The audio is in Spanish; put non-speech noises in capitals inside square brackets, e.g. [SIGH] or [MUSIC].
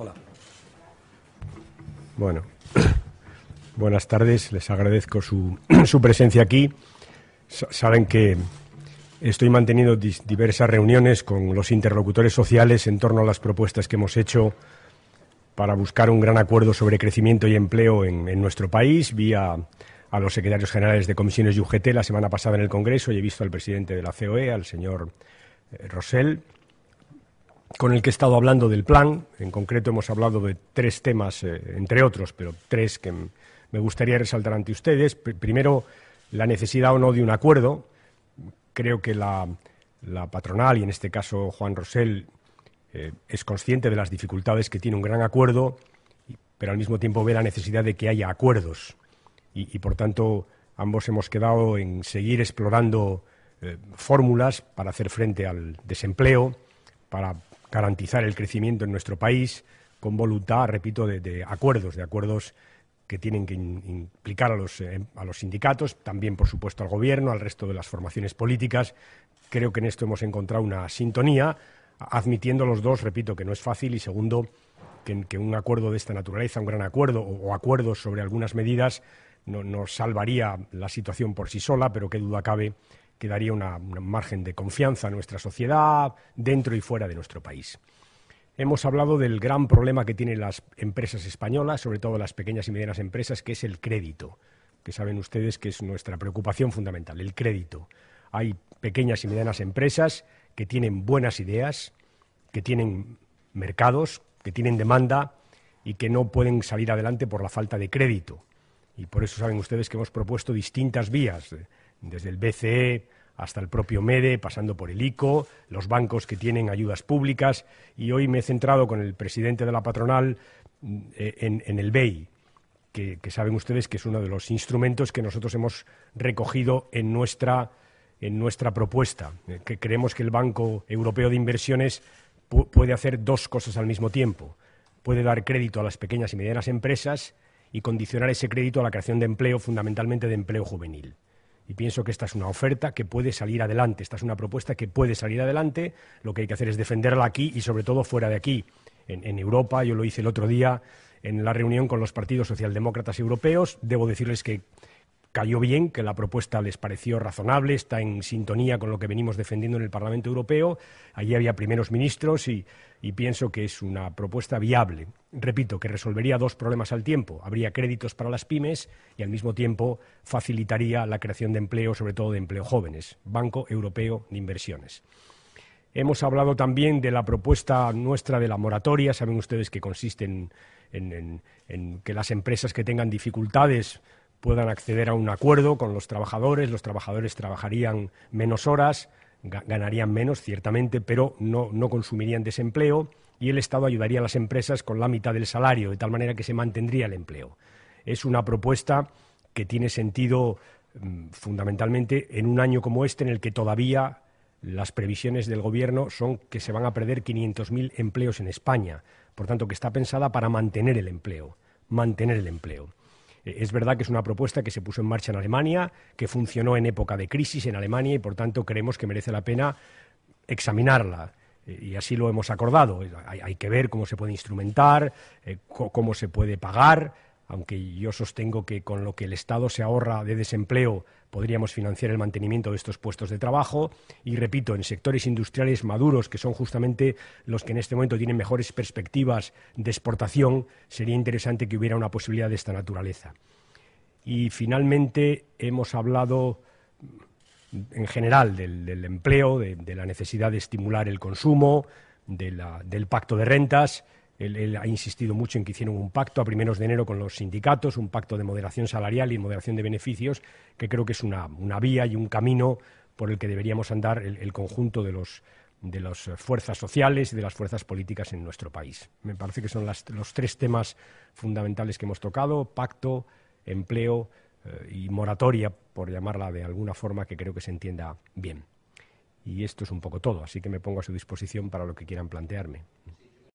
Hola. Bueno, [COUGHS] buenas tardes. Les agradezco su, [COUGHS] su presencia aquí. saben que estoy manteniendo diversas reuniones con los interlocutores sociales en torno a las propuestas que hemos hecho para buscar un gran acuerdo sobre crecimiento y empleo en, nuestro país, vía a los secretarios generales de comisiones y UGT la semana pasada en el Congreso y he visto al presidente de la COE, al señor Rossell, eh, Rosell con el que he estado hablando del plan. En concreto hemos hablado de tres temas, eh, entre otros, pero tres que me gustaría resaltar ante ustedes. primero, la necesidad o no de un acuerdo. Creo que la, patronal, y en este caso Juan Rosell, eh, es consciente de las dificultades que tiene un gran acuerdo, pero al mismo tiempo ve la necesidad de que haya acuerdos. Y, por tanto, ambos hemos quedado en seguir explorando eh, fórmulas para hacer frente al desempleo, para garantizar el crecimiento en nuestro país con voluntad, repito, de, acuerdos, de acuerdos que tienen que implicar a los, eh, a los sindicatos, también, por supuesto, al Gobierno, al resto de las formaciones políticas. Creo que en esto hemos encontrado una sintonía, admitiendo los dos, repito, que no es fácil y, segundo, que, un acuerdo de esta naturaleza, un gran acuerdo o, acuerdos sobre algunas medidas, no, no salvaría la situación por sí sola, pero qué duda cabe que daría un margen de confianza a nuestra sociedad, dentro y fuera de nuestro país. Hemos hablado del gran problema que tienen las empresas españolas, sobre todo las pequeñas y medianas empresas, que es el crédito, que saben ustedes que es nuestra preocupación fundamental, el crédito. Hay pequeñas y medianas empresas que tienen buenas ideas, que tienen mercados, que tienen demanda y que no pueden salir adelante por la falta de crédito. Y por eso saben ustedes que hemos propuesto distintas vías eh, desde el BCE hasta el propio MEDE, pasando por el ICO, los bancos que tienen ayudas públicas, y hoy me he centrado con el presidente de la patronal mm, eh, en, el BEI, que, saben ustedes que es uno de los instrumentos que nosotros hemos recogido en nuestra, propuesta, eh, que creemos que el Banco Europeo de Inversiones puede hacer dos cosas al mismo tiempo. Puede dar crédito a las pequeñas y medianas empresas y condicionar ese crédito a la creación de empleo, fundamentalmente de empleo juvenil y pienso que esta es una oferta que puede salir adelante, esta es una propuesta que puede salir adelante, lo que hay que hacer es defenderla aquí y sobre todo fuera de aquí, en, Europa, yo lo hice el otro día en la reunión con los partidos socialdemócratas europeos, debo decirles que cayó bien, que la propuesta les pareció razonable, está en sintonía con lo que venimos defendiendo en el Parlamento Europeo. Allí había primeros ministros y, pienso que es una propuesta viable. Repito, que resolvería dos problemas al tiempo. Habría créditos para las pymes y al mismo tiempo facilitaría la creación de empleo, sobre todo de empleo jóvenes. Banco Europeo de Inversiones. Hemos hablado también de la propuesta nuestra de la moratoria. Saben ustedes que consiste en que las empresas que tengan dificultades puedan acceder a un acuerdo con los trabajadores, los trabajadores trabajarían menos horas, ganarían menos, ciertamente, pero no, consumirían desempleo y el Estado ayudaría a las empresas con la mitad del salario, de tal manera que se mantendría el empleo. Es una propuesta que tiene sentido mm, fundamentalmente en un año como este, en el que todavía las previsiones del Gobierno son que se van a perder 500.000 empleos en España. Por tanto, que está pensada para mantener el empleo, mantener el empleo. Eh, es verdad que es una propuesta que se puso en marcha en Alemania, que funcionó en época de crisis en Alemania y por tanto creemos que merece la pena examinarla eh, y así lo hemos acordado. Eh, hay, que ver cómo se puede instrumentar, cómo se puede pagar, aunque yo sostengo que con lo que el Estado se ahorra de desempleo podríamos financiar el mantenimiento de estos puestos de trabajo y, repito, en sectores industriales maduros, que son justamente los que en este momento tienen mejores perspectivas de exportación, sería interesante que hubiera una posibilidad de esta naturaleza. Y finalmente hemos hablado en general del, empleo, de, la necesidad de estimular el consumo, del pacto de rentas él, ha insistido mucho en que hicieron un pacto a primeros de enero con los sindicatos, un pacto de moderación salarial y moderación de beneficios, que creo que es una, vía y un camino por el que deberíamos andar el, conjunto de las fuerzas sociales y de las fuerzas políticas en nuestro país. Me parece que son los tres temas fundamentales que hemos tocado, pacto, empleo eh, y moratoria, por llamarla de alguna forma que creo que se entienda bien. Y esto es un poco todo, así que me pongo a su disposición para lo que quieran plantearme.